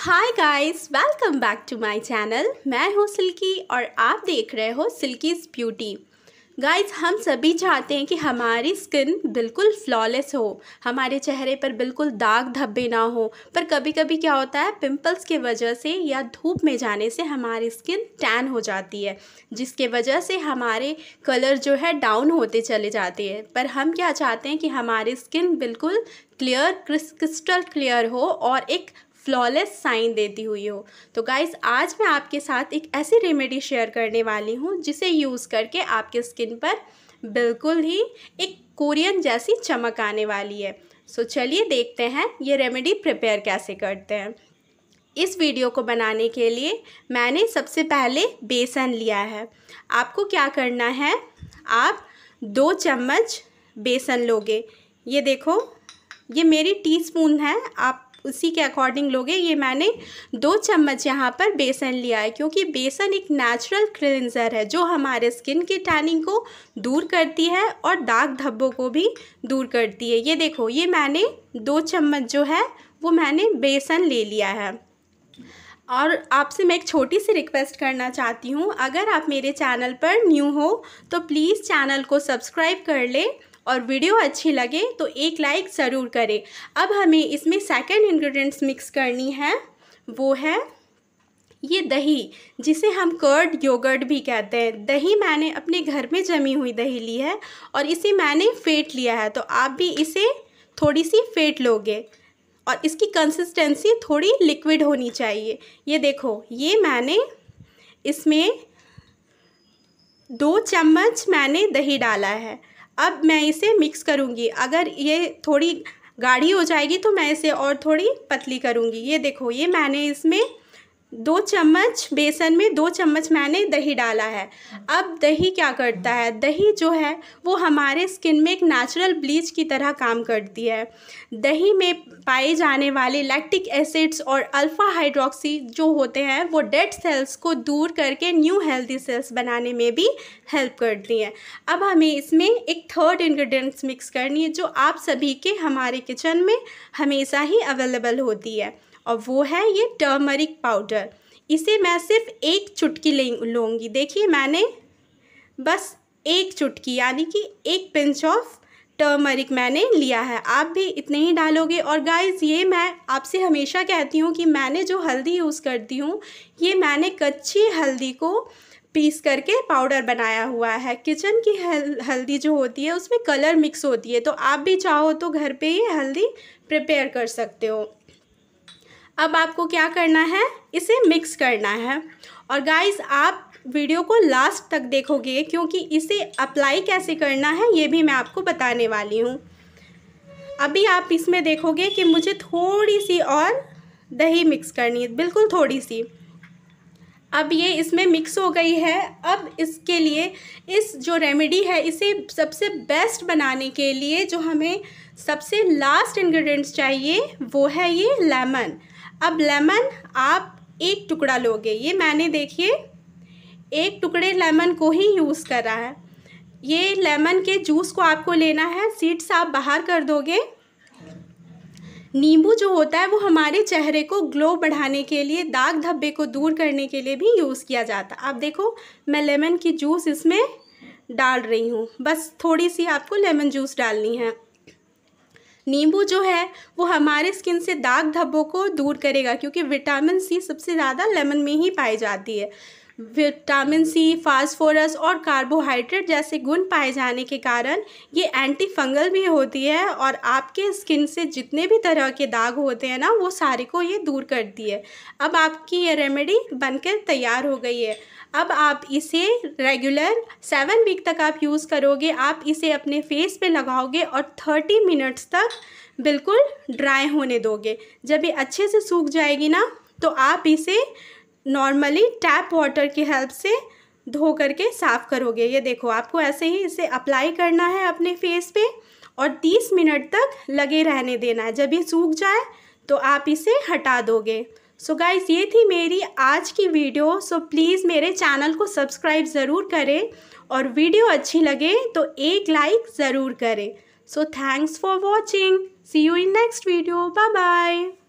hi guys welcome back to my channel मैं हूँ silkie और आप देख रहे हो सिल्कीज़ ब्यूटी गाइस हम सभी चाहते हैं कि हमारी स्किन बिल्कुल फ्लॉलेस हो हमारे चेहरे पर बिल्कुल दाग धब्बे ना हो पर कभी कभी क्या होता है पिंपल्स के वजह से या धूप में जाने से हमारी स्किन टैन हो जाती है जिसके वजह से हमारे कलर जो है डाउन होते चले जाते हैं पर हम क्या चाहते हैं कि हमारी स्किन बिल्कुल क्लियर क्रिस्टल क्लियर हो और एक फ्लॉलेस साइन देती हुई हो तो गाइस आज मैं आपके साथ एक ऐसी रेमेडी शेयर करने वाली हूँ जिसे यूज़ करके आपके स्किन पर बिल्कुल ही एक कोरियन जैसी चमक आने वाली है सो चलिए देखते हैं ये रेमेडी प्रिपेयर कैसे करते हैं इस वीडियो को बनाने के लिए मैंने सबसे पहले बेसन लिया है आपको क्या करना है आप दो चम्मच बेसन लोगे ये देखो ये मेरी टीस्पून है आप उसी के अकॉर्डिंग लोगे ये मैंने दो चम्मच यहाँ पर बेसन लिया है क्योंकि बेसन एक नेचुरल क्लिनजर है जो हमारे स्किन की टैनिंग को दूर करती है और दाग धब्बों को भी दूर करती है ये देखो ये मैंने दो चम्मच जो है वो मैंने बेसन ले लिया है और आपसे मैं एक छोटी सी रिक्वेस्ट करना चाहती हूँ अगर आप मेरे चैनल पर न्यू हो तो प्लीज़ चैनल को सब्सक्राइब कर लें और वीडियो अच्छी लगे तो एक लाइक ज़रूर करें अब हमें इसमें सेकेंड इन्ग्रीडियंट्स मिक्स करनी है वो है ये दही जिसे हम कर्ड योगर्ट भी कहते हैं दही मैंने अपने घर में जमी हुई दही ली है और इसे मैंने फेंट लिया है तो आप भी इसे थोड़ी सी फेट लोगे और इसकी कंसिस्टेंसी थोड़ी लिक्विड होनी चाहिए ये देखो ये मैंने इसमें दो चम्मच मैंने दही डाला है अब मैं इसे मिक्स करूँगी अगर ये थोड़ी गाढ़ी हो जाएगी तो मैं इसे और थोड़ी पतली करूँगी ये देखो ये मैंने इसमें दो चम्मच बेसन में दो चम्मच मैंने दही डाला है अब दही क्या करता है दही जो है वो हमारे स्किन में एक नेचुरल ब्लीच की तरह काम करती है दही में पाए जाने वाले लैक्टिक एसिड्स और अल्फ़ा हाइड्रोक्सी जो होते हैं वो डेड सेल्स को दूर करके न्यू हेल्दी सेल्स बनाने में भी हेल्प करती हैं अब हमें इसमें एक थर्ड इन्ग्रीडियंट्स मिक्स करनी है जो आप सभी के हमारे किचन में हमेशा ही अवेलेबल होती है और वो है ये टर्मरिक पाउडर इसे मैं सिर्फ एक चुटकी ले लूँगी देखिए मैंने बस एक चुटकी यानी कि एक पिंच ऑफ टर्मरिक मैंने लिया है आप भी इतने ही डालोगे और गाइस ये मैं आपसे हमेशा कहती हूँ कि मैंने जो हल्दी यूज़ करती हूँ ये मैंने कच्ची हल्दी को पीस करके पाउडर बनाया हुआ है किचन की हल, हल्दी जो होती है उसमें कलर मिक्स होती है तो आप भी चाहो तो घर पे ही हल्दी प्रिपेयर कर सकते हो अब आपको क्या करना है इसे मिक्स करना है और गाइस आप वीडियो को लास्ट तक देखोगे क्योंकि इसे अप्लाई कैसे करना है ये भी मैं आपको बताने वाली हूँ अभी आप इसमें देखोगे कि मुझे थोड़ी सी और दही मिक्स करनी है बिल्कुल थोड़ी सी अब ये इसमें मिक्स हो गई है अब इसके लिए इस जो रेमेडी है इसे सबसे बेस्ट बनाने के लिए जो हमें सबसे लास्ट इंग्रेडिएंट्स चाहिए वो है ये लेमन अब लेमन आप एक टुकड़ा लोगे ये मैंने देखिए एक टुकड़े लेमन को ही यूज़ कर रहा है ये लेमन के जूस को आपको लेना है सीड्स आप बाहर कर दोगे नींबू जो होता है वो हमारे चेहरे को ग्लो बढ़ाने के लिए दाग धब्बे को दूर करने के लिए भी यूज़ किया जाता है आप देखो मैं लेमन की जूस इसमें डाल रही हूँ बस थोड़ी सी आपको लेमन जूस डालनी है नींबू जो है वो हमारे स्किन से दाग धब्बों को दूर करेगा क्योंकि विटामिन सी सबसे ज़्यादा लेमन में ही पाई जाती है विटामिन सी फास्फोरस और कार्बोहाइड्रेट जैसे गुण पाए जाने के कारण ये एंटी फंगल भी होती है और आपके स्किन से जितने भी तरह के दाग होते हैं ना वो सारे को ये दूर करती है अब आपकी ये रेमेडी बनकर तैयार हो गई है अब आप इसे रेगुलर सेवन वीक तक आप यूज़ करोगे आप इसे अपने फेस पे लगाओगे और थर्टी मिनट्स तक बिल्कुल ड्राई होने दोगे जब ये अच्छे से सूख जाएगी ना तो आप इसे नॉर्मली टैप वाटर की हेल्प से धो करके साफ़ करोगे ये देखो आपको ऐसे ही इसे अप्लाई करना है अपने फेस पे और 30 मिनट तक लगे रहने देना है जब ये सूख जाए तो आप इसे हटा दोगे सो so गाइज़ ये थी मेरी आज की वीडियो सो so प्लीज़ मेरे चैनल को सब्सक्राइब ज़रूर करें और वीडियो अच्छी लगे तो एक लाइक ज़रूर करें so thanks for watching see you in next video bye bye